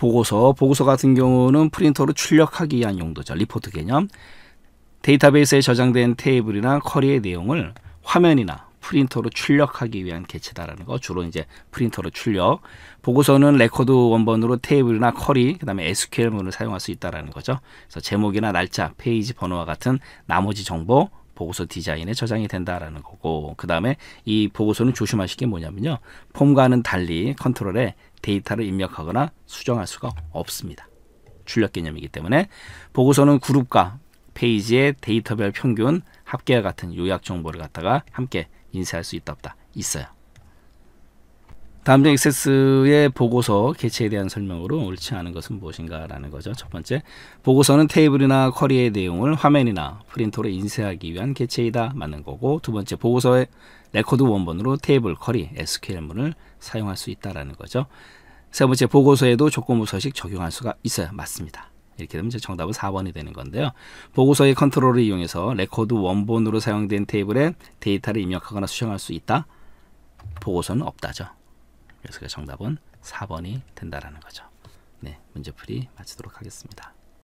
보고서, 보고서 같은 경우는 프린터로 출력하기 위한 용도죠. 리포트 개념. 데이터베이스에 저장된 테이블이나 커리의 내용을 화면이나 프린터로 출력하기 위한 개체다라는 거 주로 이제 프린터로 출력 보고서는 레코드 원본으로 테이블이나 커리 그다음에 SQL문을 사용할 수 있다라는 거죠. 그래서 제목이나 날짜, 페이지 번호와 같은 나머지 정보 보고서 디자인에 저장이 된다라는 거고 그 다음에 이 보고서는 조심하실 게 뭐냐면요. 폼과는 달리 컨트롤에 데이터를 입력하거나 수정할 수가 없습니다. 출력 개념이기 때문에 보고서는 그룹과 페이지의 데이터별 평균 합계와 같은 요약 정보를 갖다가 함께 인쇄할 수 있다 없다 있어요. 감정 액세스의 보고서 개체에 대한 설명으로 옳지 않은 것은 무엇인가라는 거죠. 첫 번째, 보고서는 테이블이나 커리의 내용을 화면이나 프린터로 인쇄하기 위한 개체이다. 맞는 거고 두 번째, 보고서의 레코드 원본으로 테이블, 커리 SQL문을 사용할 수 있다라는 거죠. 세 번째, 보고서에도 조건부 서식 적용할 수가 있어요. 맞습니다. 이렇게 되면 정답은 4번이 되는 건데요. 보고서의 컨트롤을 이용해서 레코드 원본으로 사용된 테이블에 데이터를 입력하거나 수정할 수 있다. 보고서는 없다죠. 그래서 그 정답은 4번이 된다라는 거죠. 네, 문제풀이 마치도록 하겠습니다.